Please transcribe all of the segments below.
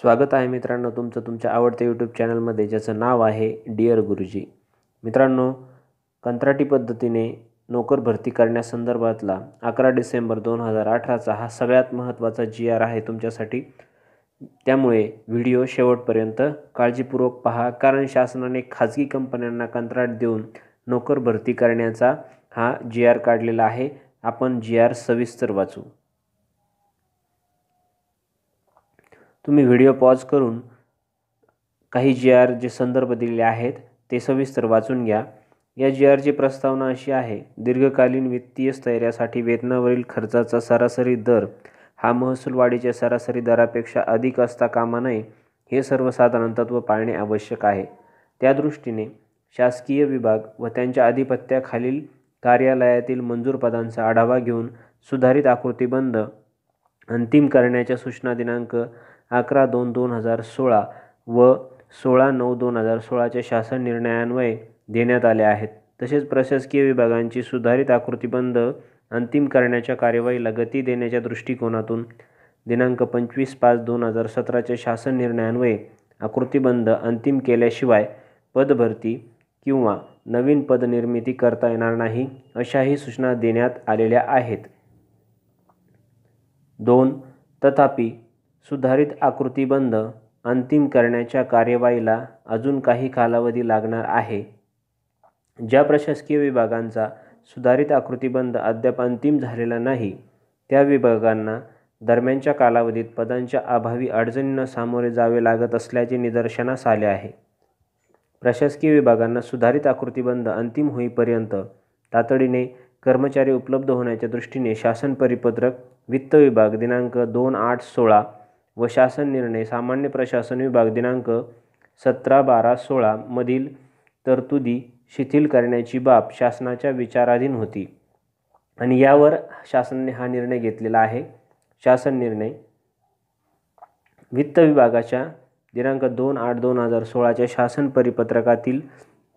स्वागत आहे मित्रांनो तुमचं तुमच्या आवडत्या यूट्यूब चॅनलमध्ये ज्याचं नाव आहे डिअर गुरुजी मित्रांनो कंत्राटी पद्धतीने नोकर भरती करण्यासंदर्भातला अकरा डिसेंबर दोन हजार अठराचा हा सगळ्यात महत्त्वाचा जी आर आहे तुमच्यासाठी त्यामुळे व्हिडिओ शेवटपर्यंत काळजीपूर्वक पहा कारण शासनाने खाजगी कंपन्यांना कंत्राट देऊन नोकर भरती करण्याचा हा जी आर काढलेला आहे आपण जी आर सविस्तर वाचू तुम्ही व्हिडिओ पॉज करून काही जी आर जे संदर्भ दिलेले आहेत ते सविस्तर वाचून घ्या या जी आरची प्रस्तावना अशी आहे दीर्घकालीन वित्तीय स्थैर्यासाठी वेतनावरील खर्चाचा सरासरी दर हा महसूल वाढीच्या सरासरी दरापेक्षा अधिक असता कामा नये हे सर्वसाधारण तत्व पाळणे आवश्यक आहे त्यादृष्टीने शासकीय विभाग व त्यांच्या आधिपत्याखालील कार्यालयातील मंजूर पदांचा आढावा घेऊन सुधारित आकृतीबंध अंतिम करण्याच्या सूचना दिनांक अकरा दोन दोन हजार सोळा व सोळा नऊ दोन हजार सोळाच्या शासन निर्णयान्वये देण्यात आले आहेत तसेच प्रशासकीय विभागांची सुधारित आकृतीबंध अंतिम करण्याच्या कार्यवाहीला गती देण्याच्या दृष्टिकोनातून दिनांक पंचवीस पाच दोन हजार सतराच्या शासन निर्णयान्वये आकृतीबंध अंतिम केल्याशिवाय पदभरती किंवा नवीन पदनिर्मिती करता येणार नाही अशाही सूचना देण्यात आलेल्या आहेत दोन तथापि सुधारित आकृतिबंध अंतिम करण्याच्या कार्यवाहीला अजून काही कालावधी लागणार आहे ज्या प्रशासकीय विभागांचा सुधारित आकृतीबंध अद्याप अंतिम झालेला नाही त्या विभागांना दरम्यानच्या कालावधीत पदांच्या अभावी अडचणींना सामोरे जावे लागत असल्याचे निदर्शनास आले आहे प्रशासकीय विभागांना सुधारित आकृतीबंध अंतिम होईपर्यंत तातडीने कर्मचारी उपलब्ध होण्याच्या दृष्टीने शासन परिपत्रक वित्त विभाग दिनांक दोन आठ सोळा व शासन निर्णय सामान्य प्रशासन विभाग दिनांक सतरा बारा सोळा मधील तरतुदी शिथिल करण्याची बाब शासनाच्या विचाराधीन होती आणि यावर शासनाने हा निर्णय घेतलेला आहे शासन निर्णय वित्त विभागाच्या दिनांक दोन आठ दोन हजार सोळाच्या शासन परिपत्रकातील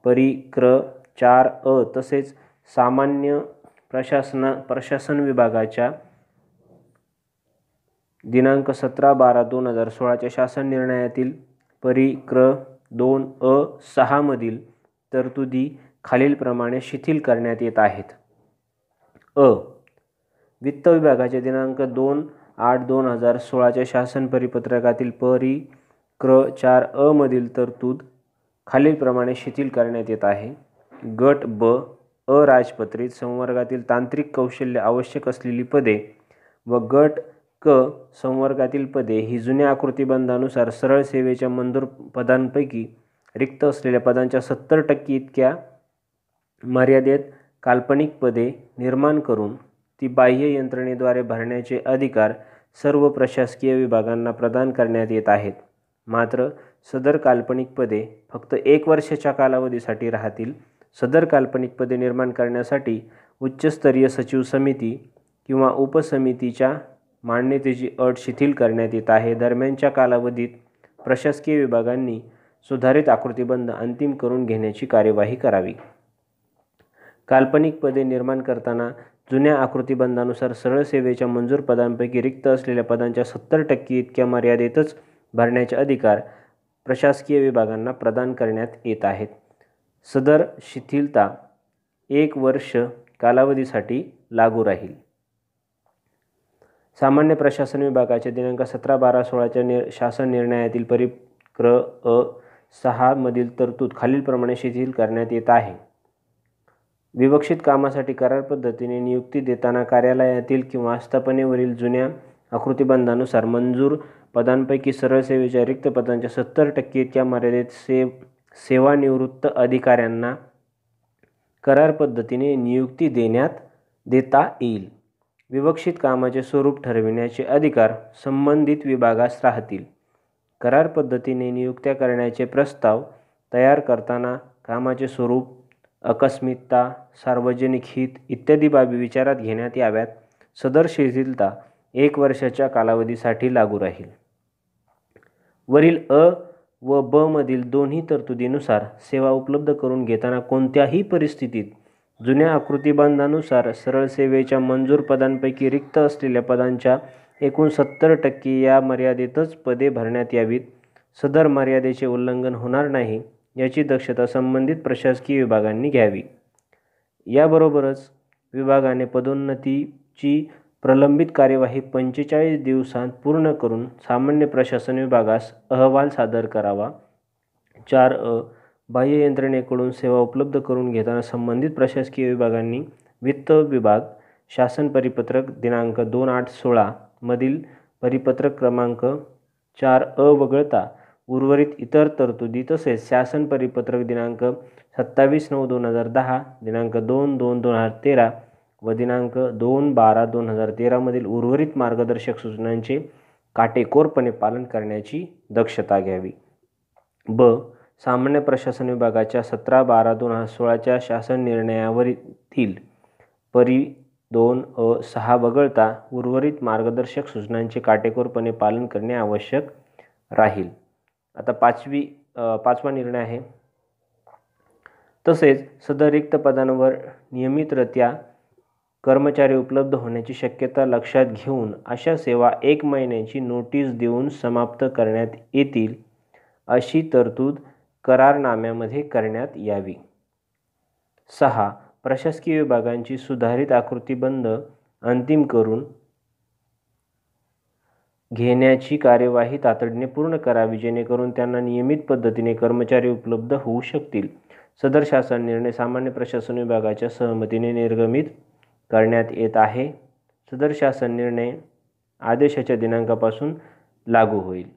परिक्र चार अ तसेच सामान्य प्रशासना प्रशासन विभागाच्या दिनांक सतरा बारा दोन हजार सोळाच्या शासन निर्णयातील परिक्र दोन अ सहामधील तरतुदी खालीलप्रमाणे शिथिल करण्यात येत आहेत अ वित्त विभागाचे दिनांक दोन आठ दोन हजार सोळाच्या शासन परिपत्रकातील परी क्र चार अ मधील तरतूद खालीलप्रमाणे शिथिल करण्यात येत आहे गट ब अ अराजपत्रित संवर्गातील तांत्रिक कौशल्य आवश्यक असलेली पदे व गट क संवर्गातील पदे ही जुन्या आकृतिबंधानुसार सरळ सेवेच्या मंजूर पदांपैकी रिक्त असलेल्या पदांच्या सत्तर टक्के इतक्या मर्यादेत काल्पनिक पदे निर्माण करून ती बाह्य यंत्रणेद्वारे भरण्याचे अधिकार सर्व प्रशासकीय विभागांना प्रदान करण्यात येत आहेत मात्र सदर काल्पनिक पदे फक्त एक वर्षाच्या कालावधीसाठी राहतील सदर काल्पनिक पदे निर्माण करण्यासाठी उच्चस्तरीय सचिव समिती किंवा उपसमितीच्या मान्यतेची अट शिथिल करण्यात येत आहे दरम्यानच्या कालावधीत प्रशासकीय विभागांनी सुधारित आकृतीबंध अंतिम करून घेण्याची कार्यवाही करावी काल्पनिक पदे निर्माण करताना जुन्या आकृतीबंधानुसार सरळ सेवेच्या मंजूर पदांपैकी रिक्त असलेल्या पदांच्या सत्तर टक्के इतक्या मर्यादेतच भरण्याचे अधिकार प्रशासकीय विभागांना प्रदान करण्यात येत आहेत सदर शिथिलता एक वर्ष कालावधीसाठी लागू राहील सामान्य प्रशासन विभागाच्या दिनांक सतरा बारा सोळाच्या निर शासन निर्णयातील परिक्र अ सहामधील तरतूद खालीलप्रमाणे शिथिल करण्यात येत आहे विवक्षित कामासाठी करार पद्धतीने नियुक्ती देताना कार्यालयातील किंवा आस्थापनेवरील जुन्या आकृतीबंधानुसार मंजूर पदांपैकी सरळ सेवेच्या रिक्त पदांच्या सत्तर टक्के इतक्या मर्यादेत से सेवानिवृत्त अधिकाऱ्यांना करार पद्धतीने नियुक्ती देण्यात देता येईल विवक्षित कामाचे स्वरूप ठरविण्याचे अधिकार संबंधित विभागास राहतील करार पद्धतीने नियुक्त्या करण्याचे प्रस्ताव तयार करताना कामाचे स्वरूप अकस्मितता सार्वजनिक हित इत्यादी बाबी विचारात घेण्यात याव्यात सदर शिथिलता एक वर्षाच्या कालावधीसाठी लागू राहील वरील अ व ब मधील दोन्ही तरतुदीनुसार सेवा उपलब्ध करून घेताना कोणत्याही परिस्थितीत जुन्या आकृतिबंधानुसार सरळ सेवेच्या मंजूर पदांपैकी रिक्त असलेल्या पदांच्या एकूण सत्तर टक्के या मर्यादेतच पदे भरण्यात यावीत सदर मर्यादेचे उल्लंघन होणार नाही याची दक्षता संबंधित प्रशासकीय विभागांनी घ्यावी याबरोबरच विभागाने पदोन्नतीची प्रलंबित कार्यवाही पंचेचाळीस दिवसांत पूर्ण करून सामान्य प्रशासन विभागास अहवाल सादर करावा चार अ बाह्य यंत्रणेकडून सेवा उपलब्ध करून घेताना संबंधित प्रशासकीय विभागांनी वित्त विभाग शासन परिपत्रक दिनांक दोन आठ सोळामधील परिपत्रक क्रमांक चार अ वगळता उर्वरित इतर तरतुदी तसेच शासन परिपत्रक दिनांक सत्तावीस नऊ दोन हजार दहा दिनांक दोन दोन दोन हजार तेरा व दिनांक दोन बारा दोन हजार तेरामधील उर्वरित मार्गदर्शक सूचनांचे काटेकोरपणे पालन करण्याची दक्षता घ्यावी ब सामान्य प्रशासन विभागाच्या सतरा बारा दोन हजार सोळाच्या शासन निर्णयावरील परी दोन अ सहा वगळता उर्वरित मार्गदर्शक सूचनांचे काटेकोरपणे पालन करणे आवश्यक राहील आता पाचवी पाचवा निर्णय आहे तसेच सदर रिक्त पदांवर नियमितरित्या कर्मचारी उपलब्ध होण्याची शक्यता लक्षात घेऊन अशा सेवा एक महिन्याची नोटीस देऊन समाप्त करण्यात येतील अशी तरतूद करारनाम्यामध्ये करण्यात यावी सहा प्रशासकीय विभागांची सुधारित आकृतीबंध अंतिम करून घेण्याची कार्यवाही तातडीने पूर्ण करावी जेणेकरून त्यांना नियमित पद्धतीने कर्मचारी उपलब्ध होऊ शकतील सदर शासन निर्णय सामान्य प्रशासन विभागाच्या सहमतीने निर्गमित करण्यात येत आहे सदर शासन निर्णय आदेशाच्या दिनांकापासून लागू होईल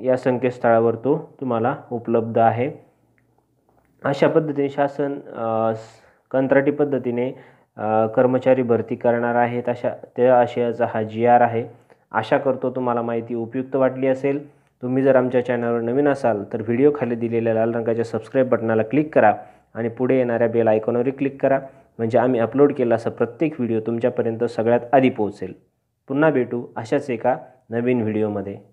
या संकेतस्थळावर तो तुम्हाला उपलब्ध आहे अशा पद्धतीने शासन कंत्राटी पद्धतीने कर्मचारी भरती करणार आहेत अशा त्या आशयाचा हा जी आर आहे आशा करतो तुम्हाला माहिती उपयुक्त वाटली असेल तुम्ही जर आमच्या चॅनलवर नवीन असाल तर व्हिडिओ खाली दिलेल्या लाल रंगाच्या सबस्क्राईब बटनाला क्लिक करा आणि पुढे येणाऱ्या बेल आयकॉनवरही क्लिक करा म्हणजे आम्ही अपलोड केला असा प्रत्येक व्हिडिओ तुमच्यापर्यंत सगळ्यात आधी पोहोचेल पुन्हा भेटू अशाच एका नवीन व्हिडिओमध्ये